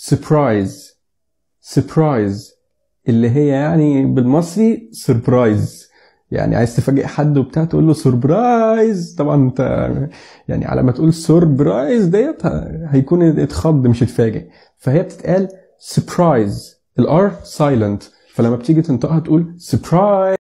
سبرايز سبرايز اللي هي يعني بالمصري سربرايز يعني عايز تفاجئ حد وبتاع تقول له سربرايز طبعا انت يعني على ما تقول سربرايز ديت هيكون اتخض مش اتفاجئ فهي بتتقال سبرايز الار سايلنت فلما بتيجي تنطقها تقول سبرايز